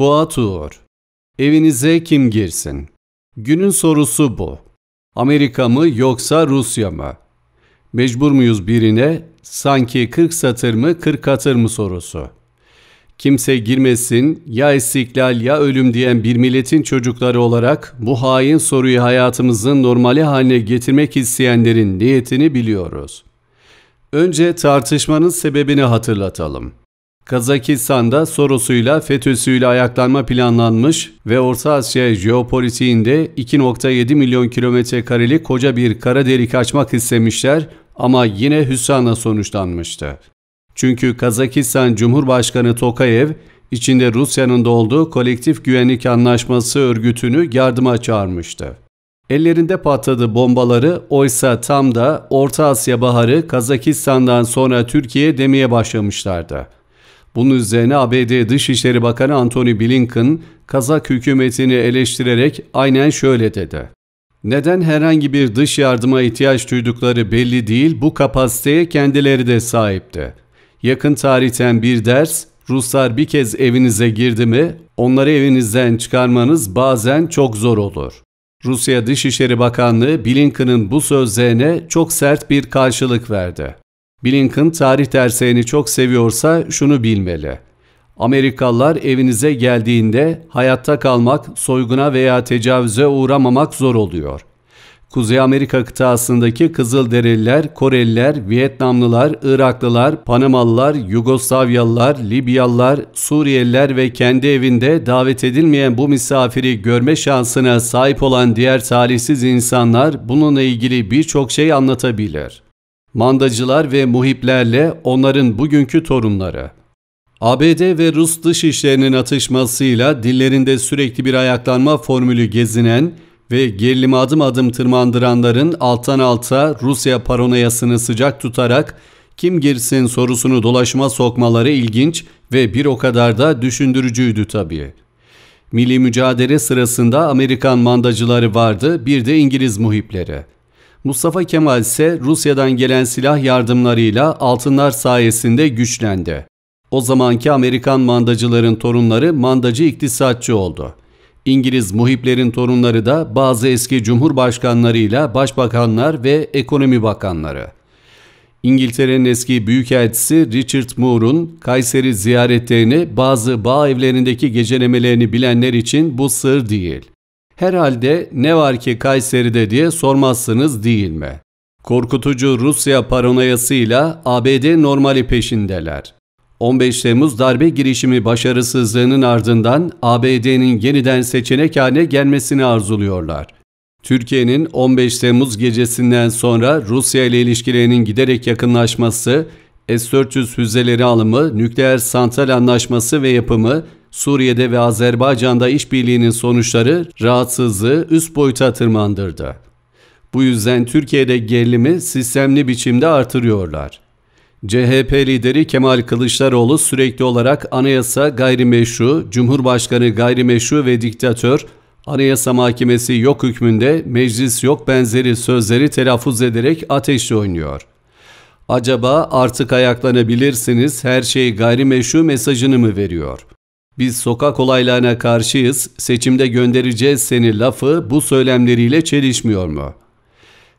Fuat Uğur Evinize kim girsin? Günün sorusu bu. Amerika mı yoksa Rusya mı? Mecbur muyuz birine? Sanki 40 satır mı 40 katır mı sorusu. Kimse girmesin ya istiklal ya ölüm diyen bir milletin çocukları olarak bu hain soruyu hayatımızın normali haline getirmek isteyenlerin niyetini biliyoruz. Önce tartışmanın sebebini hatırlatalım. Kazakistan'da Soros'uyla FETÖ'süyle ayaklanma planlanmış ve Orta Asya jeopolitiğinde 2.7 milyon kilometre kareli koca bir kara delik açmak istemişler ama yine hüsrana sonuçlanmıştı. Çünkü Kazakistan Cumhurbaşkanı Tokayev, içinde Rusya'nın da olduğu Kolektif Güvenlik Anlaşması örgütünü yardıma çağırmıştı. Ellerinde patladı bombaları oysa tam da Orta Asya Baharı Kazakistan'dan sonra Türkiye demeye başlamışlardı. Bunun üzerine ABD Dışişleri Bakanı Antony Blinken, Kazak hükümetini eleştirerek aynen şöyle dedi. Neden herhangi bir dış yardıma ihtiyaç duydukları belli değil, bu kapasiteye kendileri de sahipti. Yakın tarihten bir ders, Ruslar bir kez evinize girdi mi, onları evinizden çıkarmanız bazen çok zor olur. Rusya Dışişleri Bakanlığı Blinken'ın bu sözlerine çok sert bir karşılık verdi. Blinken tarih derslerini çok seviyorsa şunu bilmeli. Amerikalılar evinize geldiğinde hayatta kalmak, soyguna veya tecavüze uğramamak zor oluyor. Kuzey Amerika kıtasındaki Kızılderililer, Koreliler, Vietnamlılar, Iraklılar, Panamalılar, Yugoslavyalılar, Libyalılar, Suriyeliler ve kendi evinde davet edilmeyen bu misafiri görme şansına sahip olan diğer talihsiz insanlar bununla ilgili birçok şey anlatabilir mandacılar ve muhiplerle onların bugünkü torunları. ABD ve Rus dışişlerinin atışmasıyla dillerinde sürekli bir ayaklanma formülü gezinen ve gerilimi adım adım tırmandıranların alttan alta Rusya paranoyasını sıcak tutarak kim girsin sorusunu dolaşma sokmaları ilginç ve bir o kadar da düşündürücüydü tabii. Milli mücadele sırasında Amerikan mandacıları vardı, bir de İngiliz muhipleri.'' Mustafa Kemal ise Rusya'dan gelen silah yardımlarıyla altınlar sayesinde güçlendi. O zamanki Amerikan mandacıların torunları mandacı iktisatçı oldu. İngiliz muhiplerin torunları da bazı eski cumhurbaşkanlarıyla başbakanlar ve ekonomi bakanları. İngiltere'nin eski büyükelçisi Richard Moore'un Kayseri ziyaretlerini bazı bağ evlerindeki gecelemelerini bilenler için bu sır değil herhalde ne var ki Kayseri'de diye sormazsınız değil mi? Korkutucu Rusya paranoyasıyla ABD normali peşindeler. 15 Temmuz darbe girişimi başarısızlığının ardından ABD'nin yeniden seçenek haline gelmesini arzuluyorlar. Türkiye'nin 15 Temmuz gecesinden sonra Rusya ile ilişkilerinin giderek yakınlaşması, S-400 füzeleri alımı, nükleer santral anlaşması ve yapımı Suriye'de ve Azerbaycan'da işbirliğinin sonuçları rahatsızlığı üst boyuta tırmandırdı. Bu yüzden Türkiye'de gerilimi sistemli biçimde artırıyorlar. CHP lideri Kemal Kılıçdaroğlu sürekli olarak anayasa gayrimeşru, cumhurbaşkanı gayrimeşru ve diktatör, anayasa mahkemesi yok hükmünde, meclis yok benzeri sözleri telaffuz ederek ateşle oynuyor. Acaba artık ayaklanabilirsiniz her şey gayrimeşru mesajını mı veriyor? biz sokak olaylarına karşıyız, seçimde göndereceğiz seni lafı bu söylemleriyle çelişmiyor mu?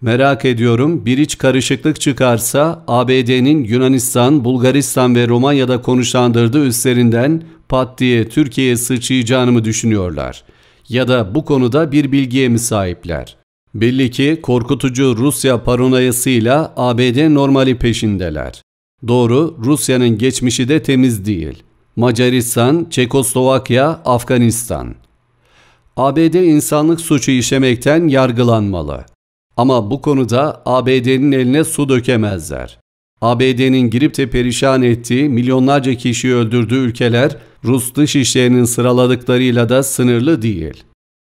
Merak ediyorum bir iç karışıklık çıkarsa ABD'nin Yunanistan, Bulgaristan ve Romanya'da konuşlandırdığı üstlerinden pat diye Türkiye'ye sıçrayacağını mı düşünüyorlar? Ya da bu konuda bir bilgiye mi sahipler? Belli ki korkutucu Rusya paranoyasıyla ABD normali peşindeler. Doğru, Rusya'nın geçmişi de temiz değil.'' Macaristan, Çekoslovakya, Afganistan. ABD insanlık suçu işlemekten yargılanmalı. Ama bu konuda ABD'nin eline su dökemezler. ABD'nin girip de perişan ettiği milyonlarca kişiyi öldürdüğü ülkeler Rus dışişlerinin sıraladıklarıyla da sınırlı değil.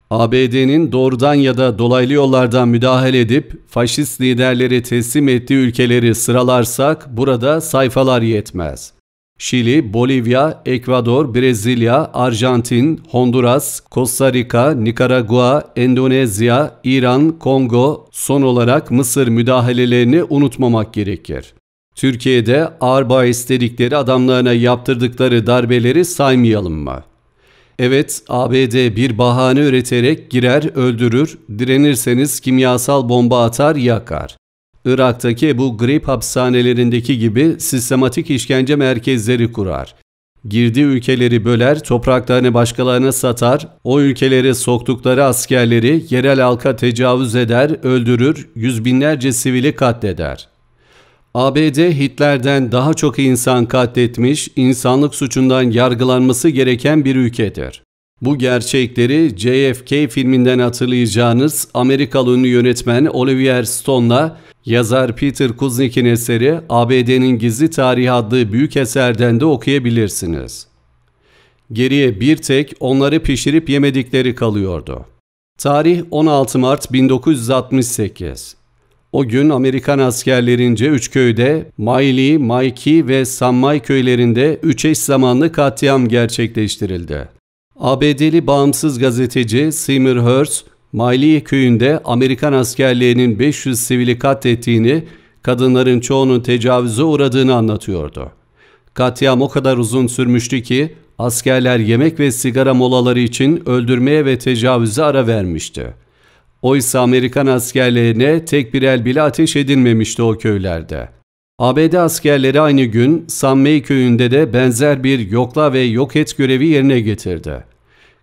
ABD'nin doğrudan ya da dolaylı yollardan müdahale edip faşist liderleri teslim ettiği ülkeleri sıralarsak burada sayfalar yetmez. Şili, Bolivya, Ekvador, Brezilya, Arjantin, Honduras, Costa Rica, Nikaragua, Endonezya, İran, Kongo, son olarak Mısır müdahalelerini unutmamak gerekir. Türkiye'de Arba istedikleri adamlarına yaptırdıkları darbeleri saymayalım mı? Evet, ABD bir bahane üreterek girer, öldürür, direnirseniz kimyasal bomba atar, yakar. Irak'taki bu grip hapishanelerindeki gibi sistematik işkence merkezleri kurar. Girdiği ülkeleri böler, topraklarını başkalarına satar, o ülkelere soktukları askerleri yerel halka tecavüz eder, öldürür, yüz binlerce sivili katleder. ABD Hitler'den daha çok insan katletmiş, insanlık suçundan yargılanması gereken bir ülkedir. Bu gerçekleri JFK filminden hatırlayacağınız Amerikalı ünlü yönetmen Olivier Stone'la yazar Peter Kuznick'in eseri ABD'nin Gizli Tarihi adlı büyük eserden de okuyabilirsiniz. Geriye bir tek onları pişirip yemedikleri kalıyordu. Tarih 16 Mart 1968. O gün Amerikan askerlerince üç köyde, Maili, Maiki ve Sammay köylerinde üç eş zamanlı katliam gerçekleştirildi. ABD'li bağımsız gazeteci Seymour Hersh, Mali köyünde Amerikan askerlerinin 500 sivili katlettiğini, kadınların çoğunun tecavüze uğradığını anlatıyordu. Katliam o kadar uzun sürmüştü ki askerler yemek ve sigara molaları için öldürmeye ve tecavüze ara vermişti. Oysa Amerikan askerlerine tek bir el bile ateş edilmemişti o köylerde. ABD askerleri aynı gün Sanmey köyünde de benzer bir yokla ve yok et görevi yerine getirdi.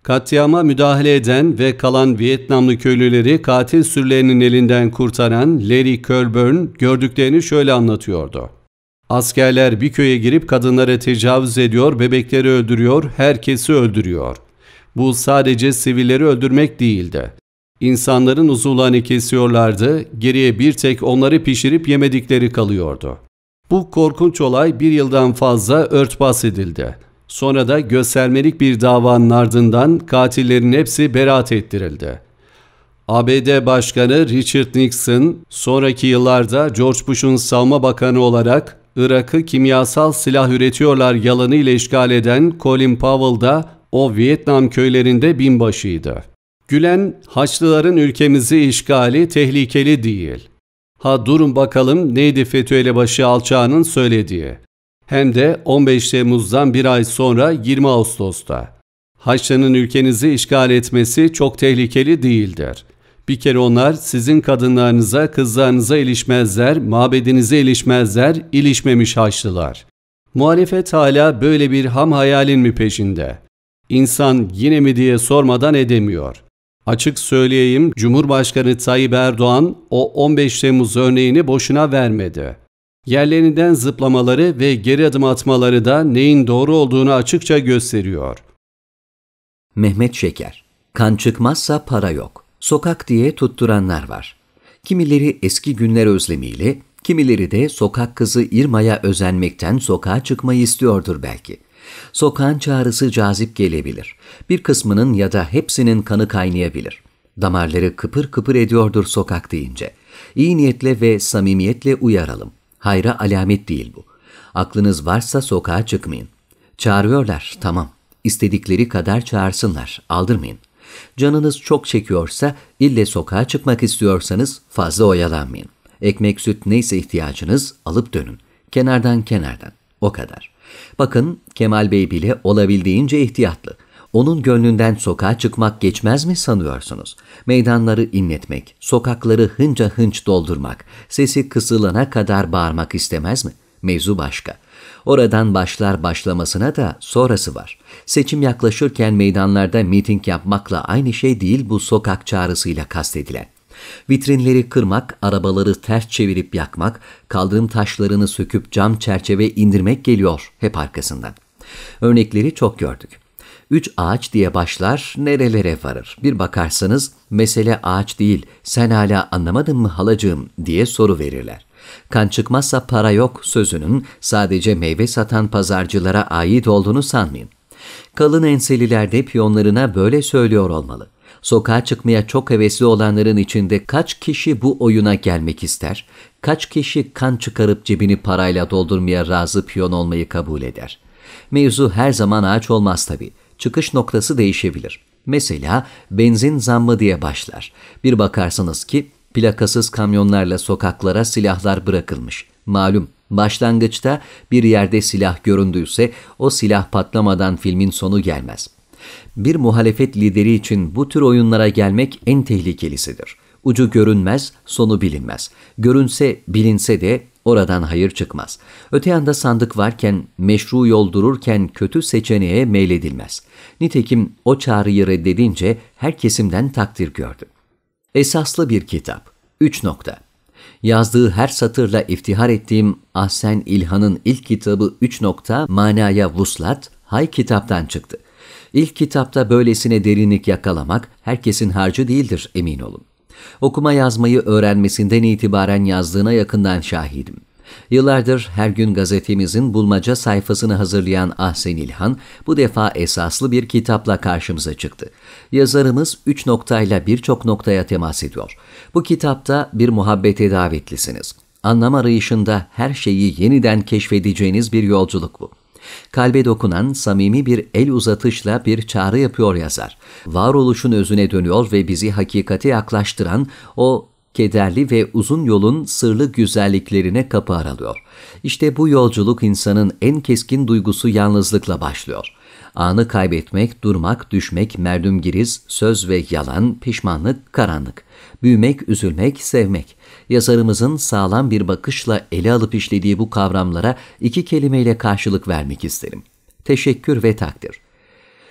Katliama müdahale eden ve kalan Vietnamlı köylüleri katil sürülerinin elinden kurtaran Larry Colburn gördüklerini şöyle anlatıyordu. Askerler bir köye girip kadınlara tecavüz ediyor, bebekleri öldürüyor, herkesi öldürüyor. Bu sadece sivilleri öldürmek değildi. İnsanların uzuvlarını kesiyorlardı, geriye bir tek onları pişirip yemedikleri kalıyordu. Bu korkunç olay bir yıldan fazla örtbas edildi. Sonra da göstermelik bir davanın ardından katillerin hepsi beraat ettirildi. ABD Başkanı Richard Nixon sonraki yıllarda George Bush'un savunma bakanı olarak Irak'ı kimyasal silah üretiyorlar yalanıyla işgal eden Colin Powell da o Vietnam köylerinde binbaşıydı. Gülen, Haçlıların ülkemizi işgali tehlikeli değil. Ha durun bakalım neydi FETÖ ile başı alçağının söylediği. Hem de 15 Temmuz'dan bir ay sonra 20 Ağustos'ta. Haçlı'nın ülkenizi işgal etmesi çok tehlikeli değildir. Bir kere onlar sizin kadınlarınıza, kızlarınıza ilişmezler, mabedinize ilişmezler, ilişmemiş Haçlılar. Muhalefet hala böyle bir ham hayalin mi peşinde? İnsan yine mi diye sormadan edemiyor. Açık söyleyeyim, Cumhurbaşkanı Tayyip Erdoğan o 15 Temmuz örneğini boşuna vermedi. Yerlerinden zıplamaları ve geri adım atmaları da neyin doğru olduğunu açıkça gösteriyor. Mehmet Şeker Kan çıkmazsa para yok. Sokak diye tutturanlar var. Kimileri eski günler özlemiyle, kimileri de sokak kızı İrma'ya özenmekten sokağa çıkmayı istiyordur belki.'' Sokağın çağrısı cazip gelebilir. Bir kısmının ya da hepsinin kanı kaynayabilir. Damarları kıpır kıpır ediyordur sokak deyince. İyi niyetle ve samimiyetle uyaralım. Hayra alamet değil bu. Aklınız varsa sokağa çıkmayın. Çağırıyorlar, tamam. İstedikleri kadar çağırsınlar, aldırmayın. Canınız çok çekiyorsa, ille sokağa çıkmak istiyorsanız fazla oyalanmayın. Ekmek süt neyse ihtiyacınız alıp dönün. Kenardan kenardan. O kadar. Bakın Kemal Bey bile olabildiğince ihtiyatlı. Onun gönlünden sokağa çıkmak geçmez mi sanıyorsunuz? Meydanları inletmek, sokakları hınca hınç doldurmak, sesi kısılana kadar bağırmak istemez mi? Mevzu başka. Oradan başlar başlamasına da sonrası var. Seçim yaklaşırken meydanlarda miting yapmakla aynı şey değil bu sokak çağrısıyla kastedilen. Vitrinleri kırmak, arabaları ters çevirip yakmak, kaldırım taşlarını söküp cam çerçeve indirmek geliyor hep arkasından. Örnekleri çok gördük. Üç ağaç diye başlar nerelere varır. Bir bakarsanız mesele ağaç değil sen hala anlamadın mı halacığım diye soru verirler. Kan çıkmazsa para yok sözünün sadece meyve satan pazarcılara ait olduğunu sanmayın. Kalın enseliler de piyonlarına böyle söylüyor olmalı. Sokağa çıkmaya çok hevesli olanların içinde kaç kişi bu oyuna gelmek ister? Kaç kişi kan çıkarıp cebini parayla doldurmaya razı piyon olmayı kabul eder? Mevzu her zaman ağaç olmaz tabii. Çıkış noktası değişebilir. Mesela benzin zammı diye başlar. Bir bakarsınız ki plakasız kamyonlarla sokaklara silahlar bırakılmış. Malum başlangıçta bir yerde silah göründüyse o silah patlamadan filmin sonu gelmez.'' Bir muhalefet lideri için bu tür oyunlara gelmek en tehlikelisidir. Ucu görünmez, sonu bilinmez. Görünse, bilinse de oradan hayır çıkmaz. Öte yanda sandık varken, meşru yol dururken kötü seçeneğe meyledilmez. Nitekim o çağrıyı reddedince her kesimden takdir gördü. Esaslı bir kitap. 3 nokta. Yazdığı her satırla iftihar ettiğim Ahsen İlhan'ın ilk kitabı 3 nokta manaya vuslat, hay kitaptan çıktı. İlk kitapta böylesine derinlik yakalamak herkesin harcı değildir emin olun. Okuma yazmayı öğrenmesinden itibaren yazdığına yakından şahidim. Yıllardır her gün gazetemizin bulmaca sayfasını hazırlayan Ahsen İlhan bu defa esaslı bir kitapla karşımıza çıktı. Yazarımız üç noktayla birçok noktaya temas ediyor. Bu kitapta bir muhabbete davetlisiniz. Anlam arayışında her şeyi yeniden keşfedeceğiniz bir yolculuk bu. Kalbe dokunan samimi bir el uzatışla bir çağrı yapıyor yazar. Varoluşun özüne dönüyor ve bizi hakikate yaklaştıran o kederli ve uzun yolun sırlı güzelliklerine kapı aralıyor. İşte bu yolculuk insanın en keskin duygusu yalnızlıkla başlıyor.'' anı kaybetmek, durmak, düşmek, merdum giriz, söz ve yalan, pişmanlık, karanlık büyümek, üzülmek, sevmek. Yazarımızın sağlam bir bakışla ele alıp işlediği bu kavramlara iki kelimeyle karşılık vermek isterim. Teşekkür ve takdir.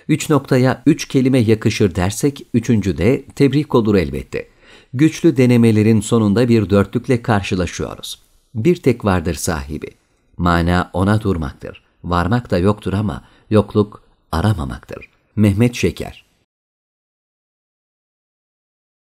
Üç noktaya üç kelime yakışır dersek üçüncü de tebrik olur elbette. Güçlü denemelerin sonunda bir dörtlükle karşılaşıyoruz. Bir tek vardır sahibi. Mana ona durmaktır. Varmak da yoktur ama yokluk aramamaktır. Mehmet Şeker